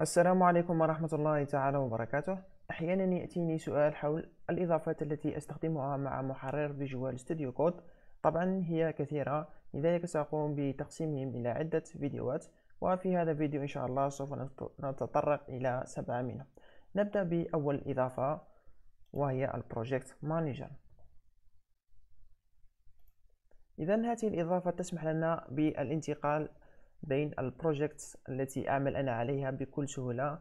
السلام عليكم ورحمة الله تعالى وبركاته أحيانا يأتيني سؤال حول الإضافات التي أستخدمها مع محرر فيجوال ستوديو كود طبعا هي كثيرة لذلك سأقوم بتقسيمهم إلى عدة فيديوهات وفي هذا الفيديو إن شاء الله سوف نتطرق إلى سبعة منهم نبدأ بأول إضافة وهي البروجكت مانجر إذا هذه الإضافة تسمح لنا بالانتقال بين البروجيكتس التي أعمل أنا عليها بكل سهولة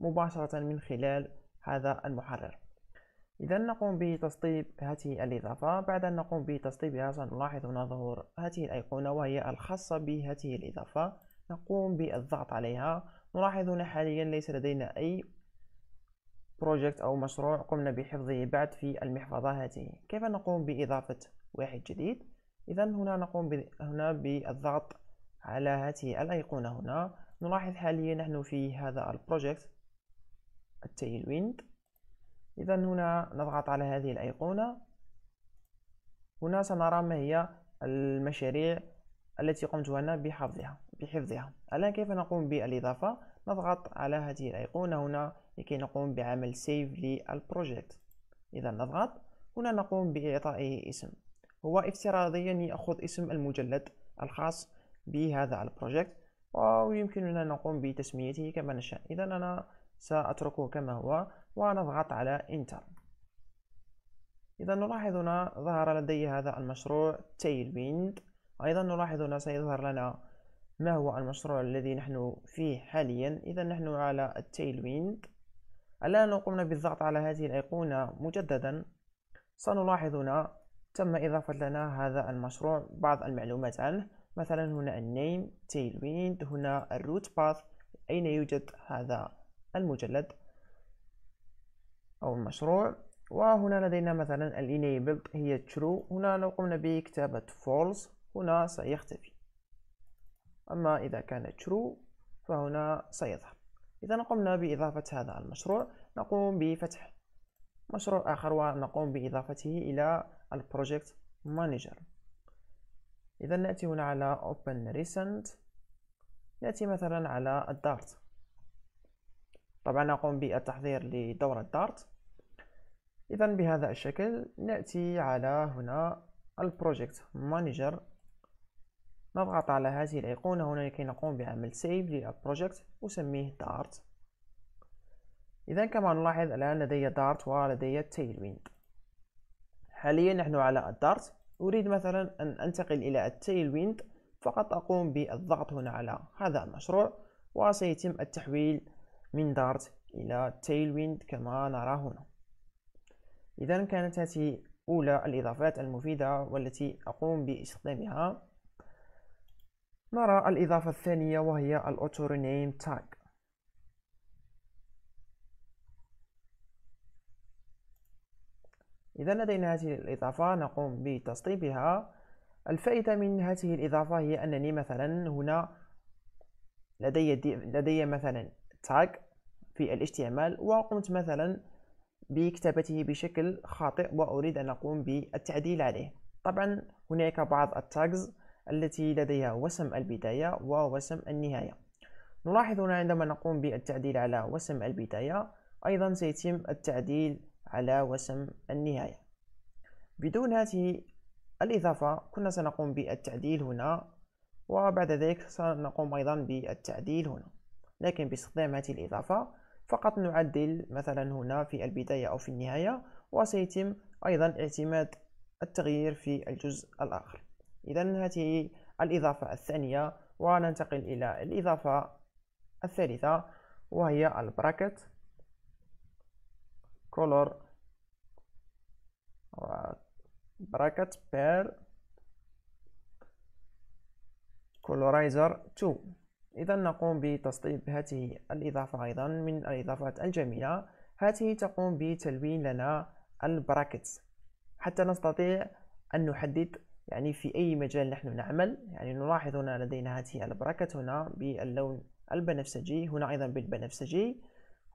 مباشرة من خلال هذا المحرر إذا نقوم بتسطيب هذه الإضافة بعد أن نقوم بتسطيبها سنلاحظ هنا ظهور هذه الأيقونة وهي الخاصة بهذه الإضافة نقوم بالضغط عليها نلاحظ هنا حاليا ليس لدينا أي بروجكت أو مشروع قمنا بحفظه بعد في المحفظة هذه كيف نقوم بإضافة واحد جديد إذا هنا نقوم هنا بالضغط على هذه الأيقونة هنا نلاحظ حاليا نحن في هذا البروجكت التيل ويند إذا هنا نضغط على هذه الأيقونة هنا سنرى ما هي المشاريع التي قمت أنا بحفظها بحفظها الآن كيف نقوم بالإضافة نضغط على هذه الأيقونة هنا لكي نقوم بعمل سيف للبروجكت إذا نضغط هنا نقوم بإعطائه اسم هو افتراضيا يأخذ اسم المجلد الخاص بهذا البروجيكت ويمكننا نقوم بتسميته كما نشاء إذا أنا سأتركه كما هو ونضغط على Enter إذا نلاحظ هنا ظهر لدي هذا المشروع ويند أيضا نلاحظ هنا سيظهر لنا ما هو المشروع الذي نحن فيه حاليا إذا نحن على ويند الآن قمنا بالضغط على هذه الأيقونة مجددا سنلاحظ هنا تم إضافة لنا هذا المشروع بعض المعلومات عنه مثلا هنا النيم تيل ويند هنا الروت باث أين يوجد هذا المجلد أو المشروع وهنا لدينا مثلا الانيبلد هي true هنا لو قمنا بكتابة false هنا سيختفي أما إذا كان true فهنا سيظهر إذا قمنا بإضافة هذا المشروع نقوم بفتح مشروع آخر ونقوم بإضافته إلى البروجكت مانجر إذا نأتي هنا على Open Recent نأتي مثلا على الدارت طبعا نقوم بالتحضير لدورة الدارت إذا بهذا الشكل نأتي على هنا البروجكت مانجر نضغط على هذه الأيقونة هنا لكي نقوم بعمل سيف للبروجكت وسميه دارت إذا كما نلاحظ الآن لدي دارت ولدي تيل ويند حاليا نحن على الدارت أريد مثلا أن أنتقل إلى التيل ويند فقط أقوم بالضغط هنا على هذا المشروع وسيتم التحويل من دارت إلى تيل ويند كما نرى هنا إذا كانت هذه أولى الإضافات المفيدة والتي أقوم باستخدامها نرى الإضافة الثانية وهي الأوتور نيم تاج إذا لدينا هذه الإضافة نقوم بتسطيبها الفائدة من هذه الإضافة هي أنني مثلا هنا لدي لدي مثلا تاغ في الاشتعمال وقمت مثلا بكتابته بشكل خاطئ وأريد أن أقوم بالتعديل عليه طبعا هناك بعض التاغز التي لديها وسم البداية ووسم النهاية نلاحظ هنا عندما نقوم بالتعديل على وسم البداية أيضا سيتم التعديل على وسم النهاية بدون هذه الإضافة كنا سنقوم بالتعديل هنا وبعد ذلك سنقوم أيضا بالتعديل هنا لكن باستخدام هذه الإضافة فقط نعدل مثلا هنا في البداية أو في النهاية وسيتم أيضا اعتماد التغيير في الجزء الآخر إذا هذه الإضافة الثانية وننتقل إلى الإضافة الثالثة وهي البراكت color bracket pair colorizer 2 إذا نقوم بتسطيب هذه الإضافة أيضا من الإضافات الجميلة هذه تقوم بتلوين لنا البراكتس حتى نستطيع أن نحدد يعني في أي مجال نحن نعمل يعني نلاحظ هنا لدينا هذه البراكت هنا باللون البنفسجي هنا أيضا بالبنفسجي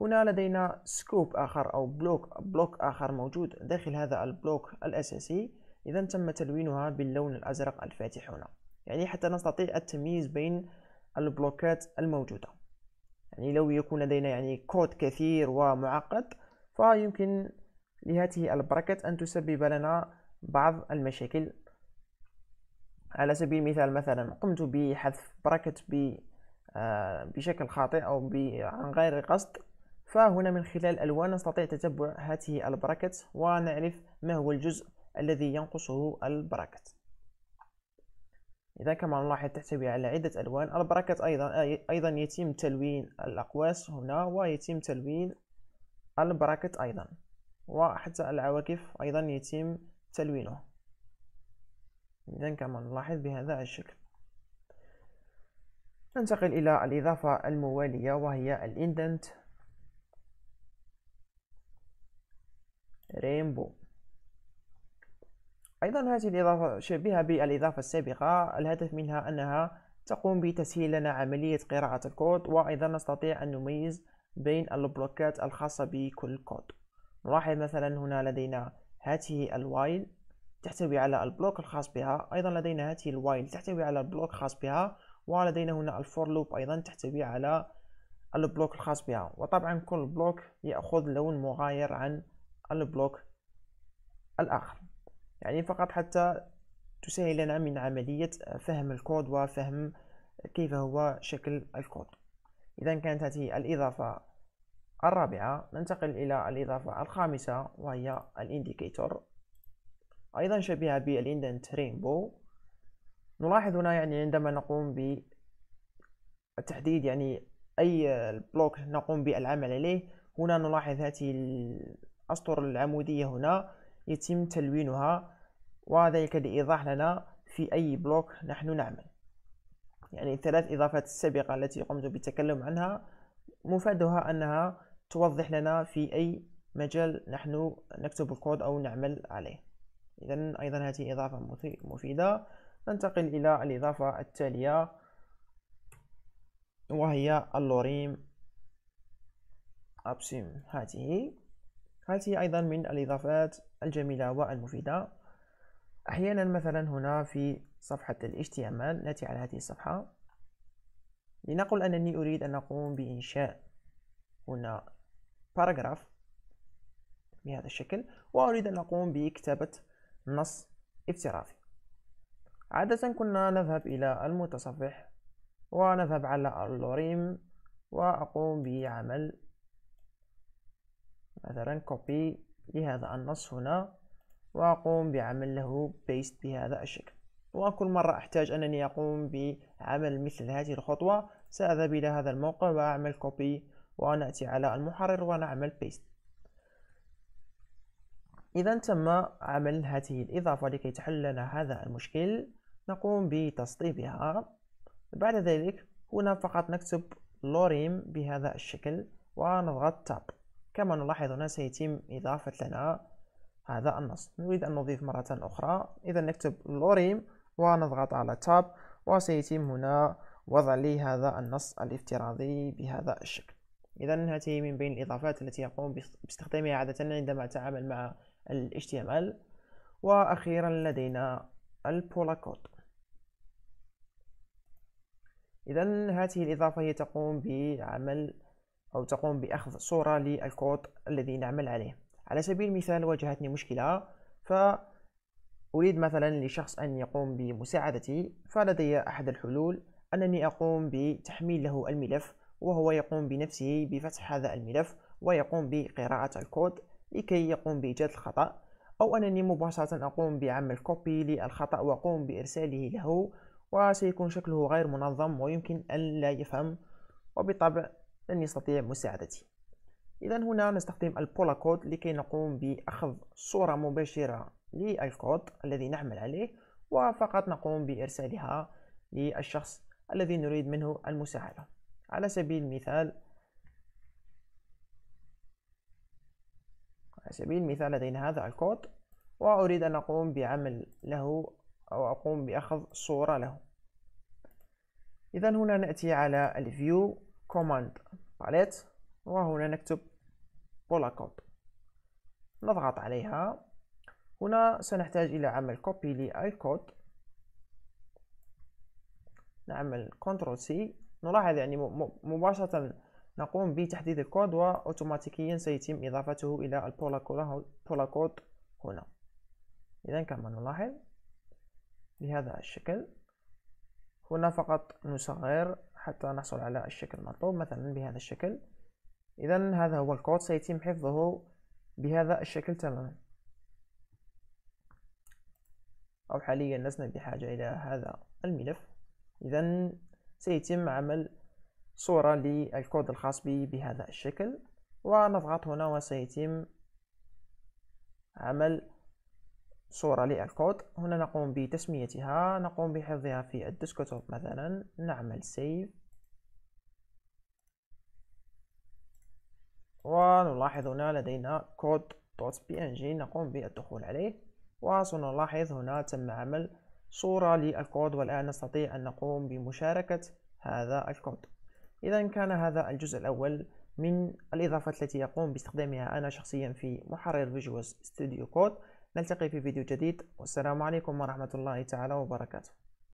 هنا لدينا سكوب آخر أو بلوك بلوك آخر موجود داخل هذا البلوك الأساسي إذا تم تلوينها باللون الأزرق الفاتح هنا يعني حتى نستطيع التمييز بين البلوكات الموجودة يعني لو يكون لدينا يعني كود كثير ومعقد فيمكن لهذه البركات أن تسبب لنا بعض المشاكل على سبيل المثال مثلا قمت بحذف بركة آه، بشكل خاطئ أو عن غير قصد فهنا من خلال الألوان نستطيع تتبع هذه البراكت ونعرف ما هو الجزء الذي ينقصه البراكت إذا كما نلاحظ تحتوي على عدة ألوان البراكت أيضا أيضا يتم تلوين الأقواس هنا ويتم تلوين البراكت أيضا وحتى العواكف أيضا يتم تلوينه إذا كما نلاحظ بهذا الشكل ننتقل إلى الإضافة الموالية وهي الإندنت رينبو أيضا هذه الإضافة شبيهة بالإضافة السابقة الهدف منها أنها تقوم بتسهيل لنا عملية قراءة الكود وأيضا نستطيع أن نميز بين البلوكات الخاصة بكل كود نلاحظ مثلا هنا لدينا هذه الوايل تحتوي على البلوك الخاص بها أيضا لدينا هذه الوايل تحتوي على البلوك الخاص بها ولدينا هنا الفور لوب أيضا تحتوي على البلوك الخاص بها وطبعا كل بلوك يأخذ لون مغاير عن البلوك الآخر يعني فقط حتى تسهل لنا من عملية فهم الكود وفهم كيف هو شكل الكود إذا كانت هذه الإضافة الرابعة ننتقل إلى الإضافة الخامسة وهي الانديكيتور أيضا شبيهة بالاندنت رينبو نلاحظ هنا يعني عندما نقوم بالتحديد يعني أي بلوك نقوم بالعمل عليه هنا نلاحظ هذه الأسطر العمودية هنا يتم تلوينها وذلك لإيضاح لنا في أي بلوك نحن نعمل يعني الثلاث إضافات السابقة التي قمت بالتكلم عنها مفادها أنها توضح لنا في أي مجال نحن نكتب الكود أو نعمل عليه إذا أيضا هذه إضافة مفيدة ننتقل إلى الإضافة التالية وهي اللوريم أبسيم هذه هذه أيضا من الإضافات الجميلة والمفيدة أحيانا مثلا هنا في صفحة الاشتيامال HTML التي على هذه الصفحة لنقل أنني أريد أن أقوم بإنشاء هنا باراجراف بهذا الشكل وأريد أن أقوم بكتابة نص افترافي عادة كنا نذهب إلى المتصفح ونذهب على اللوريم وأقوم بعمل مثلا كوبي لهذا النص هنا وأقوم بعمل له بيست بهذا الشكل وكل مرة أحتاج أنني أقوم بعمل مثل هذه الخطوة سأذهب إلى هذا الموقع وأعمل كوبي ونأتي على المحرر ونعمل بيست إذا تم عمل هذه الإضافة لكي تحل لنا هذا المشكل نقوم بتسطيبها بعد ذلك هنا فقط نكتب لوريم بهذا الشكل ونضغط تاب كما نلاحظ هنا سيتم إضافة لنا هذا النص نريد أن نضيف مرة أخرى إذا نكتب لوريم ونضغط على تاب وسيتم هنا وضع لي هذا النص الافتراضي بهذا الشكل إذا هذه من بين الإضافات التي يقوم باستخدامها عادة عندما أتعامل مع ال HTML وأخيرا لدينا البولا كود إذا هذه الإضافة هي تقوم بعمل أو تقوم بأخذ صورة للكود الذي نعمل عليه على سبيل المثال واجهتني مشكلة فأريد مثلا لشخص أن يقوم بمساعدتي فلدي أحد الحلول أنني أقوم بتحميل له الملف وهو يقوم بنفسه بفتح هذا الملف ويقوم بقراءة الكود لكي يقوم بإيجاد الخطأ أو أنني مباشرة أقوم بعمل كوبي للخطأ وأقوم بإرساله له وسيكون شكله غير منظم ويمكن أن لا يفهم وبالطبع لن يستطيع مساعدتي إذا هنا نستخدم البولا كود لكي نقوم بأخذ صورة مباشرة للكود الذي نعمل عليه وفقط نقوم بإرسالها للشخص الذي نريد منه المساعدة على سبيل المثال على سبيل المثال لدينا هذا الكود وأريد أن أقوم بعمل له أو أقوم بأخذ صورة له إذا هنا نأتي على الفيو command palette وهنا نكتب بولاكوب نضغط عليها هنا سنحتاج إلى عمل كوبي للكود نعمل كنترول سي نلاحظ يعني مباشرة نقوم بتحديد الكود وأوتوماتيكيا سيتم إضافته إلى البولاكود هنا إذا كما نلاحظ بهذا الشكل هنا فقط نصغر حتى نحصل على الشكل المطلوب مثلا بهذا الشكل إذا هذا هو الكود سيتم حفظه بهذا الشكل تماما أو حاليا لسنا بحاجة إلى هذا الملف إذا سيتم عمل صورة للكود الخاص بي بهذا الشكل ونضغط هنا وسيتم عمل صورة للكود هنا نقوم بتسميتها نقوم بحفظها في الديسكتوب مثلا نعمل سيف ونلاحظ هنا لدينا كود دوت بي ان جي نقوم بالدخول عليه وسنلاحظ هنا تم عمل صورة للكود والآن نستطيع أن نقوم بمشاركة هذا الكود إذا كان هذا الجزء الأول من الإضافات التي يقوم باستخدامها أنا شخصيا في محرر فيجوال ستوديو كود نلتقي في فيديو جديد والسلام عليكم ورحمة الله تعالى وبركاته